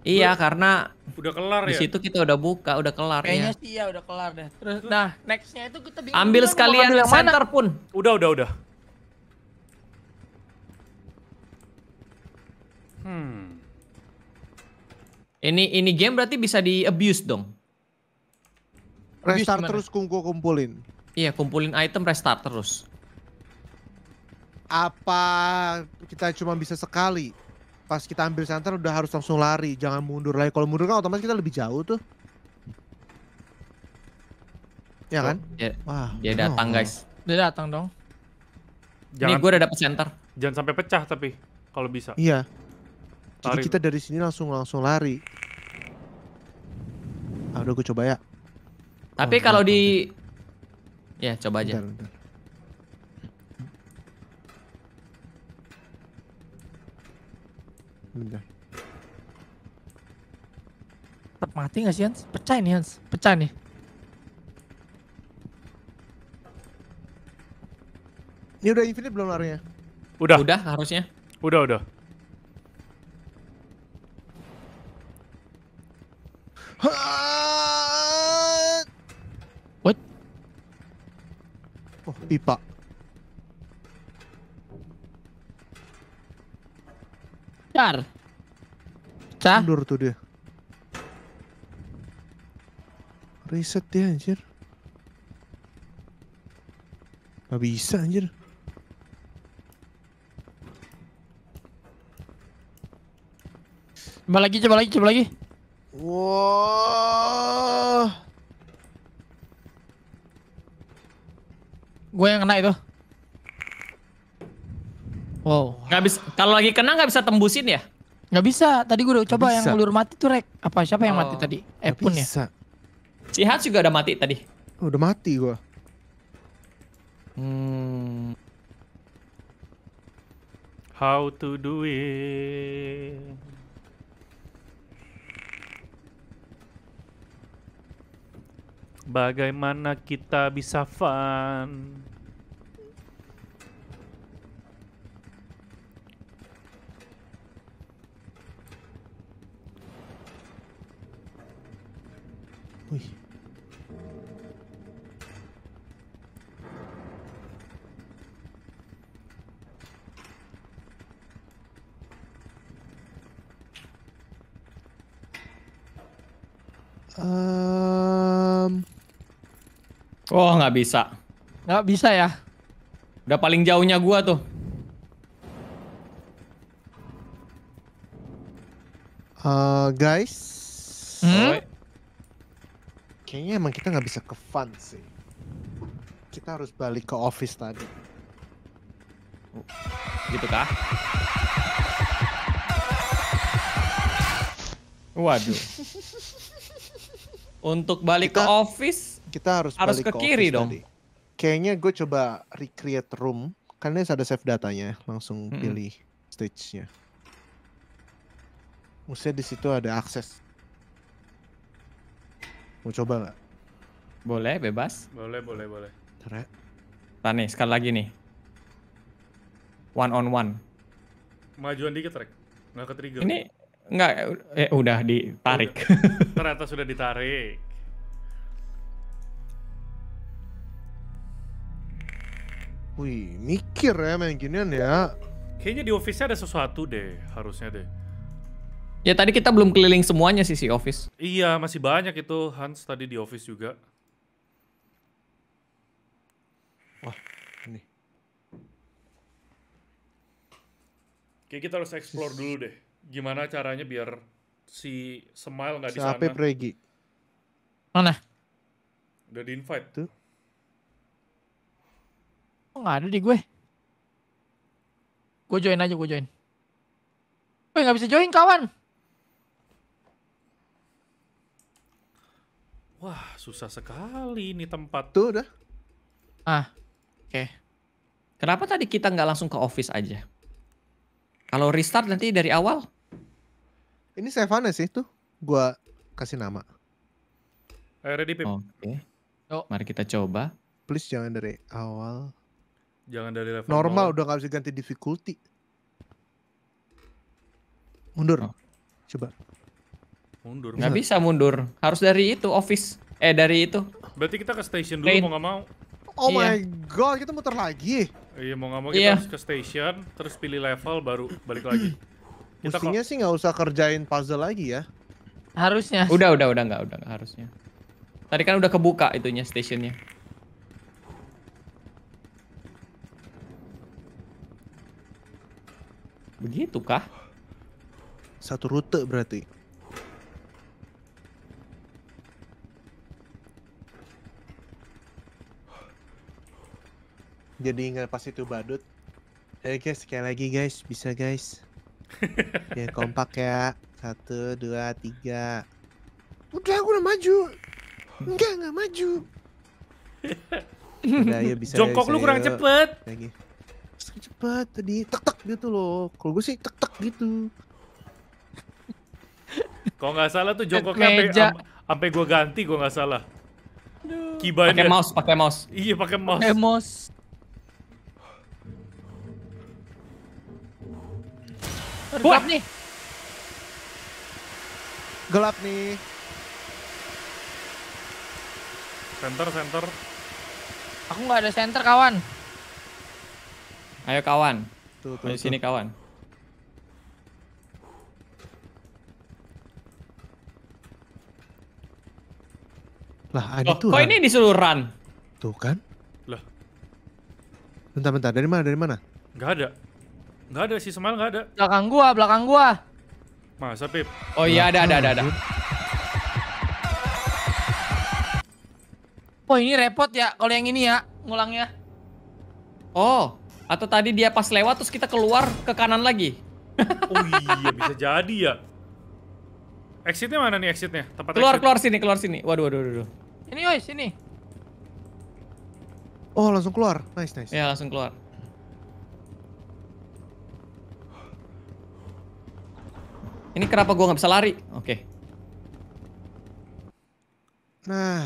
B: Iya, Loh. karena
C: udah kelar di ya. situ
B: kita udah buka, udah kelar Kayaknya ya. Kayaknya sih ya udah kelar deh. Terus nah, nextnya itu kita bingung. Ambil sekalian ambil yang center
C: mana? pun. Udah, udah, udah. Hmm.
B: Ini ini game berarti bisa di abuse dong. Restart terus
A: kumpul kumpulin.
B: Iya, kumpulin item restart terus.
A: Apa kita cuma bisa sekali? pas kita ambil center udah harus langsung lari, jangan mundur lagi. Kalau mundur kan otomatis kita lebih jauh tuh.
C: Ya oh, kan? Dia, ya. Wah, dia ya, datang, guys. Dia datang dong. Jangan, Ini gue udah dapet center. Jangan sampai pecah tapi kalau bisa. Iya. Jadi lari. kita
A: dari sini langsung langsung lari. Aduh, ah, gue coba ya. Tapi oh, kalau
B: di ya coba aja. bentar. Tetap mati gak sih Hans? Pecah nih Hans, pecah nih.
A: Ini udah
C: infinite belum larinya? Udah. Udah harusnya. Udah, udah.
A: What? Oh, pipa. Bentar. Cah. Mundur tuh dia. Reset dia anjir. Gak bisa anjir.
B: Coba lagi, coba lagi, coba lagi. Wah. Wow. Gue yang kena itu. Nggak bisa. Kalau lagi kena nggak bisa tembusin ya? Nggak bisa. Tadi gue udah coba bisa. yang ulur mati tuh rek.
A: Apa siapa yang oh. mati tadi? Eh pun ya. Sihat juga udah mati tadi. Oh, udah mati gue.
C: Hmm. How to do it? Bagaimana kita bisa fun?
A: Wih. Um...
B: Oh nggak bisa. Nggak bisa ya. Udah paling jauhnya gua tuh.
A: Uh, guys, kayaknya emang kita nggak bisa ke fun sih kita harus balik ke office tadi gitu kah waduh untuk balik kita, ke office kita harus harus balik ke, ke kiri dong tadi. kayaknya gue coba recreate room karena ada save datanya langsung hmm. pilih stage-nya Maksudnya di situ ada akses Mau coba nggak?
B: Boleh, bebas.
C: Boleh, boleh, boleh.
A: Ntar ya.
B: Tani, nih, sekali lagi nih. One on one.
C: Majuan dikit, Rek. Nggak ke trigger. Ini
B: nggak, eh udah ditarik.
C: Ternyata sudah ditarik. Wih,
A: mikir ya main ginian ya.
C: Kayaknya di office ada sesuatu deh, harusnya deh.
B: Ya tadi kita belum keliling semuanya sih si office.
C: Iya, masih banyak itu Hans tadi di office juga. Wah, ini. Oke, kita harus explore dulu deh. Gimana caranya biar si Smile nggak di sana. Siapa
A: pergi? Mana?
C: Udah di invite. Tuh.
A: Oh, nggak ada di gue.
C: Gue join
B: aja, gue join. Gue nggak bisa join kawan.
C: Wah, susah sekali ini tempat. Tuh udah.
B: Ah, oke. Okay. Kenapa tadi kita nggak langsung ke office aja? Kalau restart nanti dari awal?
A: Ini Savannah sih tuh. Gua kasih nama. Ayo ready, Pip. Oke. Okay.
C: Oh. Mari kita coba.
A: Please jangan dari awal. Jangan dari level Normal, 0. udah nggak bisa ganti difficulty. Mundur. Oh. Coba. Mundur. Nggak bisa
B: mundur. Harus dari itu office. Eh dari itu.
C: Berarti kita ke station dulu Rain. mau nggak mau. Oh iya. my
A: god, kita muter lagi. Iya mau nggak
C: mau kita iya. harus ke station, terus pilih level baru balik lagi. Kita Mestinya
A: sih nggak usah kerjain puzzle lagi ya. Harusnya. Udah udah udah nggak udah gak harusnya. Tadi kan udah
B: kebuka itunya stationnya.
A: Begitu kah? Satu rute berarti. jadi ingat pas itu badut Oke guys sekali lagi guys bisa guys ya kompak ya satu dua tiga udah aku udah maju enggak enggak maju udah ayo bisa jongkok ayo, lu kurang ayo. cepet lagi cepet tadi tek tek gitu loh kalau gue sih tek tek gitu
C: kalau nggak salah tuh jongkoknya sampai sampai gue ganti gue nggak salah pakai mouse pakai mouse iya pakai mouse pakai
B: mouse
A: Gelap nih. Gelap nih.
B: Center, center. Aku nggak ada center kawan. Ayo kawan. Tuh, tuh, Ayo tuh. sini kawan.
A: Lah, ada tuh. Kok ini
C: disuruh run?
A: Tuh kan? Lah. Bentar bentar, dari mana? Dari
C: mana? Gak ada. Nggak ada, si semalam nggak ada. Belakang gua, belakang gua. Masa, Pip? Oh iya, ada, ada, ada, ada.
B: Oh ini repot ya, kalau yang ini ya, ngulangnya. Oh, atau tadi dia pas lewat terus kita keluar ke kanan lagi.
C: oh iya, bisa jadi ya. Exitnya mana nih exitnya? Tempat keluar, exit. keluar sini, keluar sini. Waduh, waduh, waduh.
B: Ini, woi, sini.
A: Oh, langsung keluar. Nice, nice. Ya, langsung keluar. Ini kenapa gua nggak bisa lari? Oke. Okay. Nah.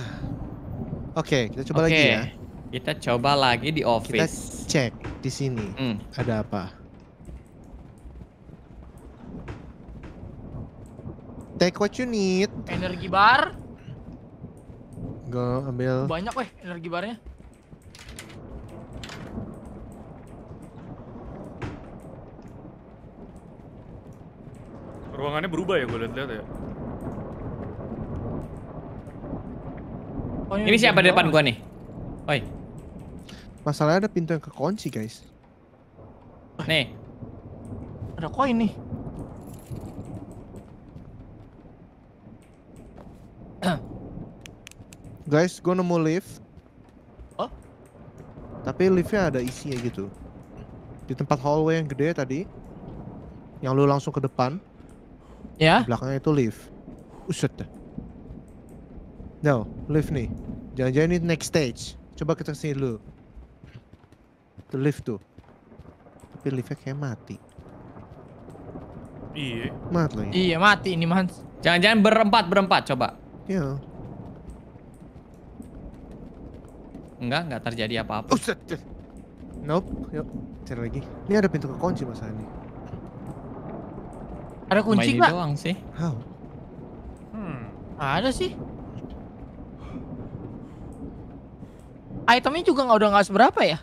A: Oke, okay, kita coba okay. lagi ya.
B: Kita coba lagi di office.
A: Kita cek di sini. Hmm. Ada apa? Take what you need. Energi bar. Gue
C: ambil.
B: Banyak weh energi barnya.
C: ruangannya berubah ya gue lihat-lihat ya. Oh, ini siapa di depan gua nih?
A: Oi. Masalahnya ada pintu yang kekunci, guys.
B: Nih. Ada koin nih.
A: guys, gue nemu lift. Oh? Tapi liftnya ada isinya gitu. Di tempat hallway yang gede tadi. Yang lu langsung ke depan. Ya. Di belakangnya itu lift. Uset deh. No, lift nih. Jangan-jangan ini next stage. Coba kita kesini dulu. Itu lift tuh. Tapi liftnya kayak mati. Iya. Mati lagi. Iya
B: mati ini man. Jangan-jangan berempat berempat coba. Iya. Enggak, enggak terjadi apa-apa.
A: Nope, yuk cari lagi. Ini ada pintu kekunci ini. Ada kunci nggak? doang sih. Hmm, ada sih.
B: Itemnya juga nggak udah nggak seberapa ya?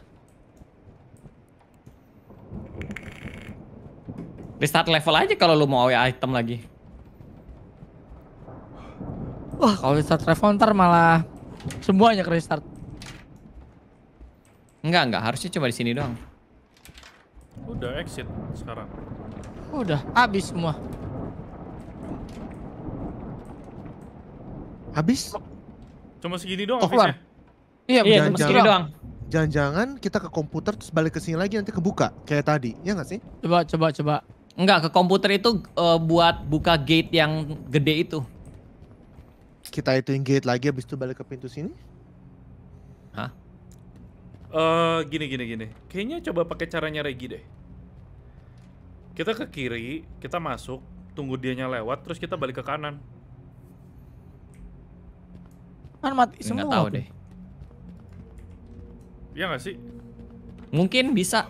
B: Restart level aja kalau lu mau awe item lagi. Wah, kalau restart level ntar malah semuanya ke restart. Enggak, enggak. Harusnya cuma di sini doang.
C: Udah exit sekarang.
B: Udah habis semua.
A: Habis?
C: Cuma segini doang. Oh, Iya, iya cuma segini doang.
A: Jangan-jangan kita ke komputer terus balik ke sini lagi nanti kebuka kayak tadi, ya nggak sih?
B: Coba, coba, coba. Enggak, ke komputer itu uh, buat buka
A: gate yang gede itu. Kita ituin gate lagi habis itu balik ke pintu sini?
C: Hah? Eh, uh, gini gini gini. Kayaknya coba pakai caranya Regi deh. Kita ke kiri, kita masuk, tunggu dianya lewat, terus kita balik ke kanan.
B: Kan mati semua. Nggak tahu deh. Iya nggak sih? Mungkin bisa.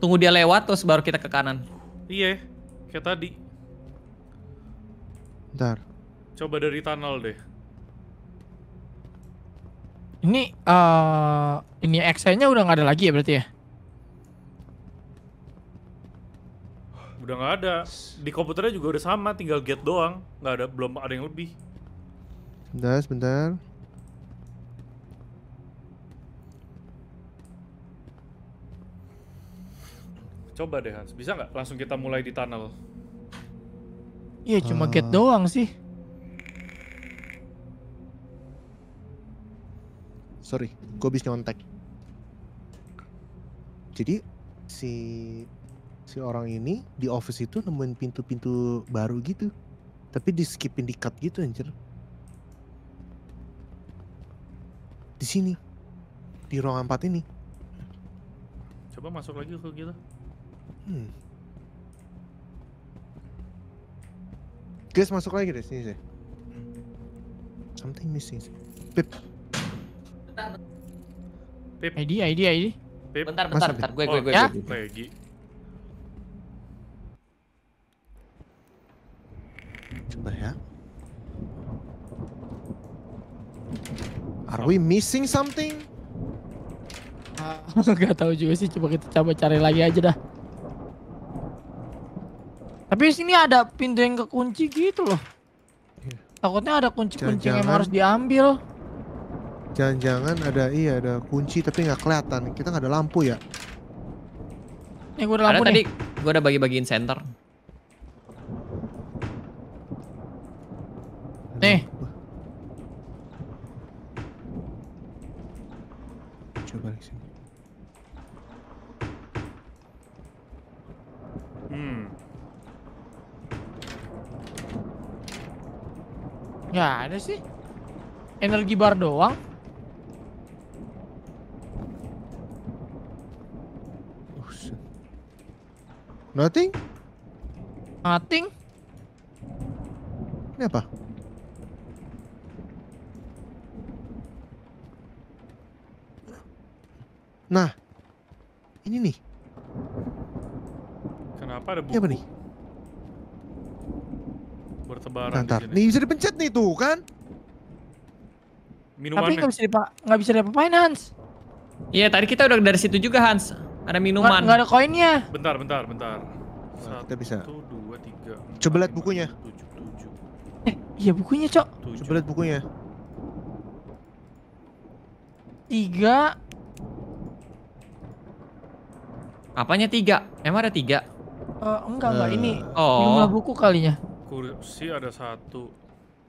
B: Tunggu dia lewat, terus baru kita ke kanan.
C: Iya, kayak tadi. Bentar. Coba dari tunnel deh.
B: Ini, uh, ini XC-nya udah nggak ada lagi ya berarti ya?
C: udah nggak ada di komputernya juga udah sama tinggal get doang nggak ada belum ada yang lebih
A: sebentar sebentar
C: coba deh Hans bisa nggak langsung kita mulai di tunnel
B: iya cuma uh. get doang sih
A: sorry gue bisa nyontek jadi si si orang ini di office itu nemuin pintu-pintu baru gitu tapi di skipin di cut gitu anjir di sini di ruang empat ini
C: coba masuk lagi ke gitu
A: hmm. guys masuk lagi deh sini sih something missing pip pip ID ID ID
B: pip bentar bentar Masa, bentar gue gue gue ya? gue,
C: gue.
A: Are we missing something? Gak tahu juga sih, coba kita coba
B: cari lagi aja dah. Tapi sini ada pintu yang kekunci gitu loh. Iya. Takutnya ada kunci-kunci yang harus diambil.
A: Jangan-jangan ada iya ada kunci tapi nggak kelihatan. Kita nggak ada lampu ya?
B: Ini gua ada lampu ada nih. tadi gue ada bagi-bagiin center.
A: coba di sini. Hmm.
B: Ya ada sih. Energi bar doang.
A: Nothing? Nothing? Ini apa? Nah, ini nih.
C: Kenapa ada buku? Ini apa nih? Bertebaran Ntar. Nih bisa
A: dipencet nih tuh kan?
C: Minuman Tapi nggak bisa
B: dipak nggak bisa diapain Hans. Iya tadi kita udah dari situ juga Hans. Ada minuman.
C: Nggak ada koinnya. Bentar, bentar, bentar. Nah, Satu, kita bisa. dua, tiga. Empat, Coba
A: lihat bukunya. Eh, iya bukunya cok. Coba lihat bukunya. Tiga,
B: Apanya tiga? Emang ada tiga? Uh, enggak, enggak. Uh. Ini eh. oh. jumlah buku kalinya.
C: Kursi ada satu.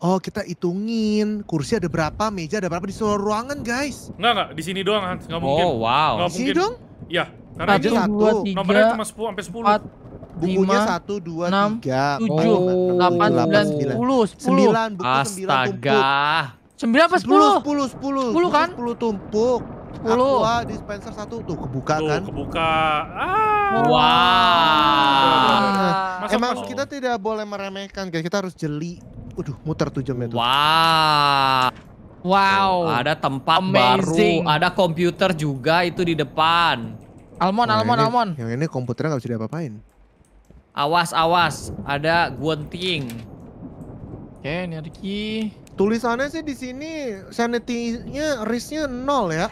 A: Oh, kita hitungin kursi ada berapa, meja ada berapa di
C: seluruh ruangan, guys. Enggak, enggak. Di sini doang, Hans. Enggak oh, mungkin. Oh, wow. Enggak mungkin. Sini dong? Iya. Karena Tadi satu. nomornya cuma
A: 10 sampai 10. Empat, bukunya satu dua tiga tujuh delapan sembilan sepuluh sembilan buku
B: sembilan tumpuk
A: sembilan apa sepuluh sepuluh sepuluh sepuluh kan sepuluh tumpuk Aqua ah, dispenser satu tuh kebuka tuh, kan? kebuka. Ah. Wow. Nah, emang masuk. kita tidak boleh meremehkan, guys. Kita harus jeli. Waduh, muter tuh jamnya tuh. Wow. Wow. Oh,
B: ada tempat Amazing. baru, ada komputer juga itu di depan. Almon, nah, Almon, Almon.
A: Yang ini komputernya nggak bisa diapa-apain.
B: Awas, awas, ada gunting.
A: Oke, okay, energi. Tulisannya sih di sini sanity-nya risk-nya nol ya.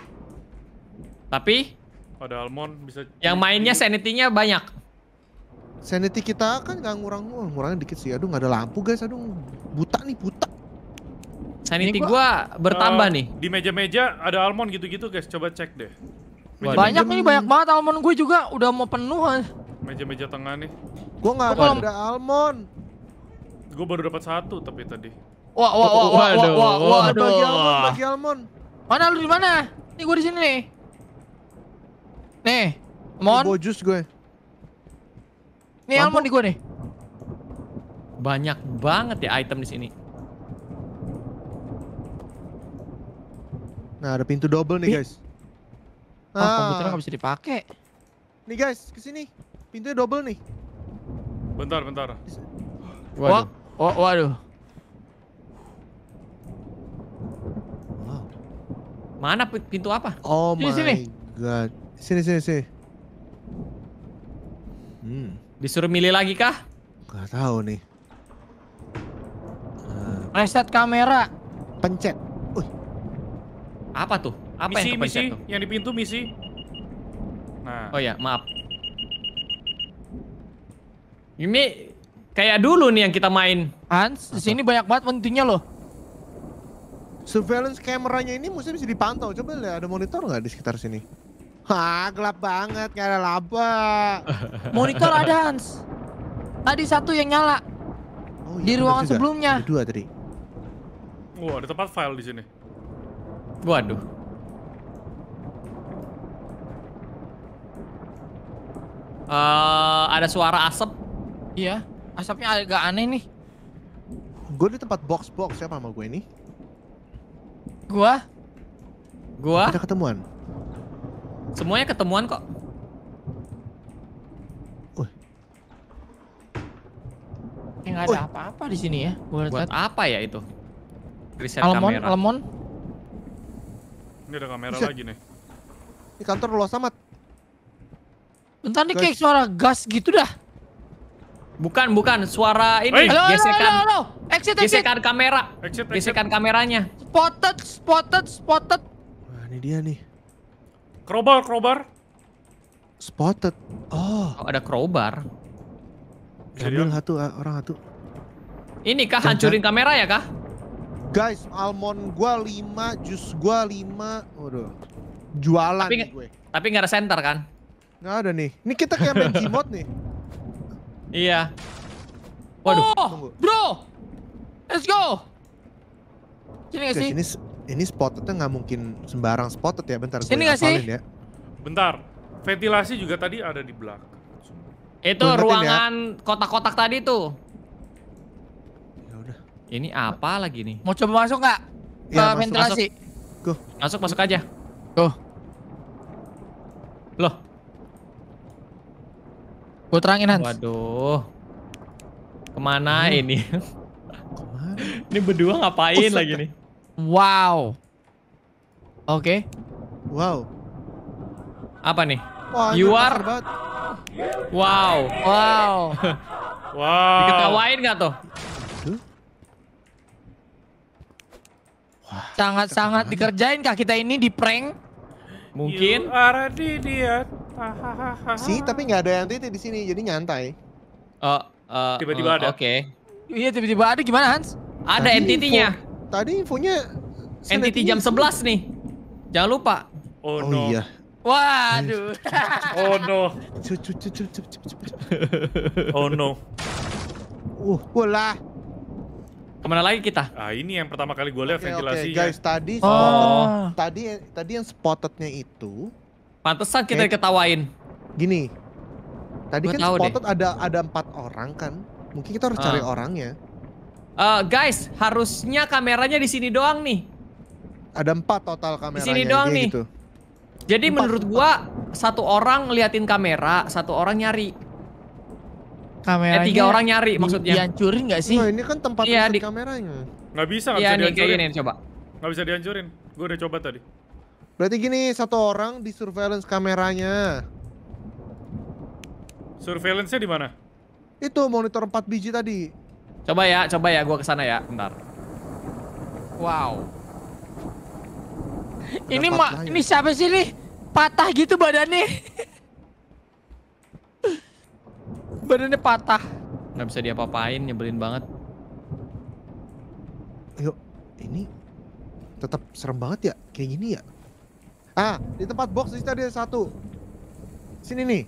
C: Tapi ada almond bisa Yang mainnya gitu.
A: sanity-nya banyak. Sanity kita kan nggak ngurang ngurang oh, ngurangin dikit sih. Aduh nggak ada lampu guys. Aduh buta nih buta.
C: Sanity gua, gua bertambah uh, nih. Di meja-meja ada almond gitu-gitu guys. Coba cek deh. Meja -meja banyak nih banyak
A: banget almond gue juga
B: udah mau penuh. Eh.
C: Meja-meja tengah nih. Gua nggak ada, ada almond. Gue baru dapat satu tapi tadi.
B: Wah wah wah wah
C: wah wah wah. Bagi almond, bagi
B: almond. Mana lu di mana? Nih gue di sini nih. Nih, mon. jus gue. Nih almond di gue nih. Banyak banget ya item di sini.
A: Nah, ada pintu double nih, guys. guys. Ah, oh, komputernya nggak bisa dipakai. Nih, guys, ke sini. Pintunya double nih.
C: Bentar, bentar. Waduh.
A: Oh, waduh.
B: Mana pintu apa? Oh Di my sini.
A: god. Sini, sini, sini.
B: Hmm. Disuruh milih lagi kah?
A: Gak tahu nih.
B: Hmm. Reset kamera. Pencet. Uh. Apa tuh? Apa misi, yang misi. tuh?
C: Yang di pintu misi. Nah. Oh
B: ya, maaf. Ini kayak dulu nih yang kita main.
A: Hans, di sini banyak banget pentingnya loh. Surveillance kameranya ini mesti bisa dipantau. Coba lihat ada monitor nggak di sekitar sini? Ah gelap banget, gak ada laba. Monitor ada Hans. Tadi satu yang nyala.
C: Oh, iya, di ruangan juga.
A: sebelumnya. Ada dua tadi.
C: Wah ada tempat file di sini.
A: Waduh.
B: Uh, ada suara asap.
A: Iya, asapnya agak aneh nih. Gue di tempat box-box, siapa sama gue ini? Gua? Gua? Ada ketemuan. Semuanya ketemuan kok.
B: Enggak Eh, nggak ada apa-apa di sini ya. Buat, Buat apa ya itu? Reset Almon, kamera. Almon.
C: Ini ada kamera Reset. lagi nih.
A: Ini kantor luas amat.
B: Bentar nih kayak suara gas gitu dah. Bukan, bukan. Suara ini. Hey. Halo, gesekan. Halo, halo, halo. Exit, exit. Gesekan kamera. Exit, exit. Gesekan kameranya. Spotted, spotted,
C: spotted.
A: Wah, ini dia nih.
C: Crowbar, crowbar.
A: Spotted. Oh. oh ada crowbar. Ambil satu eh, orang satu. Ini kah hancurin kamera ya kah? Guys, almond gua lima jus gua lima Waduh. Jualan tapi, nih gue. Tapi nggak ada center kan? Nggak ada nih. Ini kita kayak main gimot nih. Iya. Waduh. Oh,
C: bro. Let's go. Sini gak sih? Sini
A: ini spotnya nggak mungkin sembarang spotted ya bentar ini nggak sih ya.
C: bentar ventilasi juga tadi ada di belakang
A: itu Bentar ya. ruangan
B: kotak-kotak ya. tadi tuh ya udah ini apa lagi nih mau coba masuk nggak
C: ya, ke ya, ventilasi
B: masuk. Go. masuk masuk aja tuh loh gue terangin Hans waduh kemana hmm. ini kemana? ini berdua ngapain oh, lagi nih Wow. Oke. Okay. Wow. Apa nih? Wah, you are. Banget. Wow. Wow. wow. Diketawain nggak tuh? Sangat-sangat dikerjain
A: kah kita ini di prank?
C: Mungkin. You
A: Sih, tapi nggak ada yang titik di sini, jadi nyantai.
C: Oh, uh, tiba-tiba uh, ada. Oke. Okay.
A: Iya, tiba-tiba ada gimana Hans? Ada entity-nya. Tadi infonya NTT jam 11 nih. Jangan lupa. Oh, oh no. iya. Waduh. oh no. oh no. Uh, bola.
C: Kemana lagi kita? Ah ini yang pertama kali gue lihat ventilasi guys, tadi oh.
A: tadi tadi yang spottednya itu.
C: Pantesan kita kayak,
A: diketawain. Gini. Tadi gua kan spotted ada ada empat orang kan. Mungkin kita harus uh. cari orangnya. Uh, guys,
B: harusnya kameranya di sini doang nih. Ada empat total kameranya. Di sini doang nih. Gitu. Jadi empat, menurut gua empat. satu orang liatin kamera, satu orang nyari.
C: Kameranya. Eh, tiga orang nyari
B: maksudnya. Dihancurin nggak sih? Nah,
A: ini kan tempat iya, di kameranya.
C: Nggak bisa, nggak ya, bisa nih, dihancurin. Iya, coba. Nggak bisa dihancurin. Gue udah coba tadi.
A: Berarti gini, satu orang di surveillance kameranya.
C: Surveillance-nya di mana?
A: Itu monitor empat biji tadi. Coba ya, coba ya, gue kesana ya, bentar. Wow.
B: ini mak, ya. ini siapa sih nih? Patah gitu badannya. badannya patah. Gak bisa diapa-apain, nyebelin banget.
A: Yuk, ini tetap serem banget ya, kayak gini ya. Ah, di tempat box itu ada satu. Sini nih.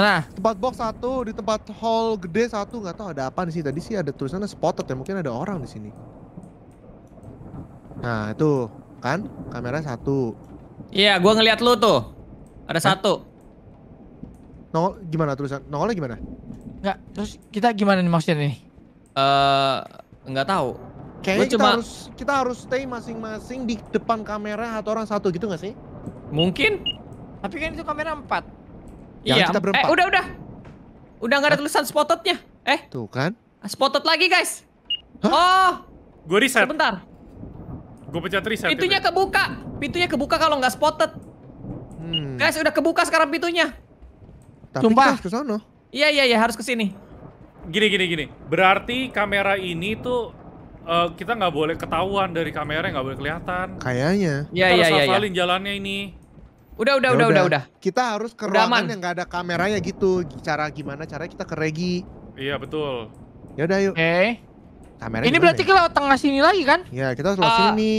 A: Mana? Tempat box satu, di tempat hall gede satu, nggak tahu ada apa di sini. Tadi sih ada tulisannya spotted ya, mungkin ada orang di sini. Nah, itu kan kamera satu. Iya, gua ngeliat lu tuh. Ada Hah? satu. Nol gimana tulisan? Nolnya gimana?
B: Enggak, terus kita gimana nih maksudnya nih? Eh, uh, nggak tahu. Kayaknya kita cuma... harus
A: kita harus stay masing-masing di depan kamera atau orang satu gitu nggak sih? Mungkin. Tapi kan itu kamera empat. Jangan iya. kita berempat. Eh, udah,
B: udah. Udah nggak ada Hah? tulisan spotted-nya. Eh. Tuh kan. Ah, spotted lagi,
C: guys. Hah? Oh. Gue riset. Sebentar. Gue pencet reset. Pintunya ya,
B: kebuka. Pintunya kebuka kalau nggak spotted. Hmm. Guys, udah kebuka sekarang pintunya. Tapi Sumpah. ke sana. Iya, iya, iya. Harus ke sini.
C: Gini, gini, gini. Berarti kamera ini tuh uh, kita nggak boleh ketahuan dari kamera nggak boleh kelihatan.
A: Kayaknya. Iya, Kita ya, harus ya, ya.
C: jalannya ini. Udah, ya udah, udah, udah, udah.
A: Kita harus ke udah ruangan aman. yang gak ada kameranya gitu. Cara gimana cara kita ke Regi.
C: Iya, betul.
A: Ya udah yuk. Eh. Kamera Ini berarti ya?
B: kita tengah sini lagi kan?
A: Iya, kita harus lewat eh, sini.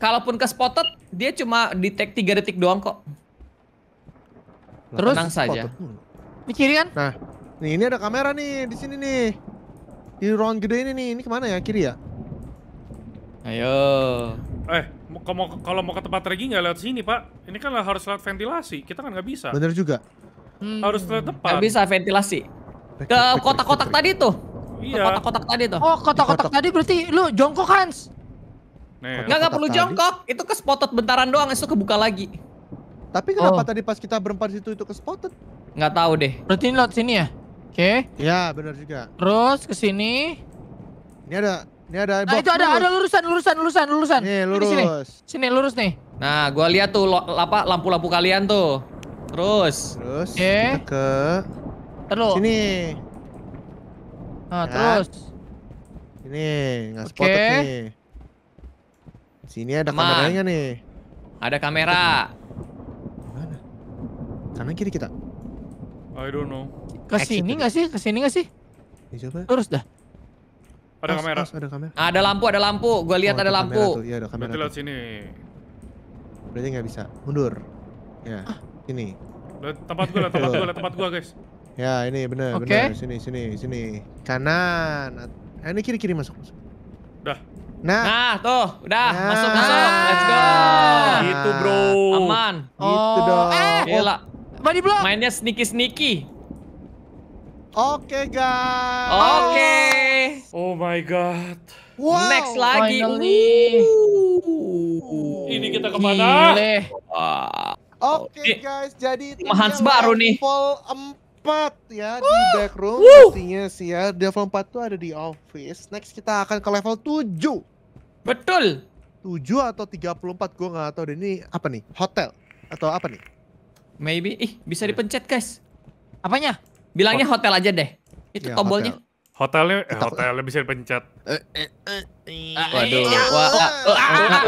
B: Kalaupun ke spotted, dia cuma detect 3 detik doang kok. Terus tenang saja.
C: Ini
A: kiri kan? Nah, nih ini ada kamera nih di sini nih. Di ruang gede ini nih. Ini kemana ya? Kiri ya?
C: Ayo. Eh, kalau kalau mau ke tempat trekking nggak lewat sini pak. Ini kan harus lewat ventilasi. Kita kan nggak bisa. Bener juga. Hmm. Harus lewat depan. Nggak bisa
B: ventilasi. Ke kotak-kotak tadi tuh. Iya. Kotak-kotak tadi tuh. Oh, kotak-kotak tadi berarti lu jongkok Hans.
C: nggak nggak perlu tadi.
B: jongkok. Itu ke spotot bentaran doang. Itu kebuka lagi. Tapi kenapa oh. tadi pas kita berempat situ itu ke spotot? Nggak tahu deh. Berarti ini lewat sini ya? Oke. Okay.
A: Iya, benar juga.
B: Terus ke sini.
A: Ini ada ini ada nah, box itu ada lurus. ada lurusan lurusan lurusan lurusan. Nih, lurus. Sini, sini. sini lurus nih.
B: Nah, gua lihat tuh lo, apa lampu-lampu kalian tuh. Terus. Terus okay. kita
A: ke Terus. Sini. Nah, ya. terus. Ini nggak okay. spotted nih. Sini ada Teman. kameranya nih.
B: Ada kamera.
A: Mana? Kanan kiri kita.
C: I don't know. Ke
B: sini enggak sih? Ke sini enggak sih? Ya, coba. Terus dah.
C: Ada as, kamera. As, ada kamera.
B: Ah, ada lampu, ada lampu. Gua lihat oh, ada, ada lampu.
C: Iya, ada kamera. Berarti lewat sini.
A: Berarti nggak bisa. Mundur. Ya, ah. ini.
C: Tempat gua lah, tempat gua lah, tempat gua, guys.
A: Ya, ini benar, okay. benar. Sini, sini, sini. Kanan. Eh, ini kiri-kiri masuk, Udah. Nah.
B: Nah, tuh, udah nah. masuk masuk. Let's go. Nah. Gitu, Bro. Aman. Gitu oh. dong. Eh, Gila. Mainnya sneaky-sneaky.
C: Oke okay, guys. Oke. Okay. Oh my god. Wow, Next lagi. Finally. Uhuh. Ini kita kemana? Oke
A: okay, guys, jadi Hans baru nih. Level 4 ya uh. di back room. pastinya sih ya. Level 4 tuh ada di office. Next kita akan ke level 7. Betul. 7 atau 34 gua nggak tahu deh ini apa nih? Hotel atau apa nih? Maybe ih bisa iya. dipencet guys.
B: Apanya? Bilangnya hotel aja deh.
C: Itu ya, tombolnya. Hotel. Hotelnya, eh, hotelnya bisa dipencet. Waduh. Iya. Iya.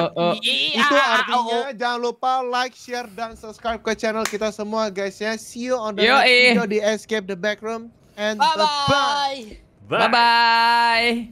A: Itu artinya jangan lupa like, share, dan subscribe ke channel kita semua guys ya. See you on the Yo, next video di Escape the Backroom. And bye-bye. Bye-bye.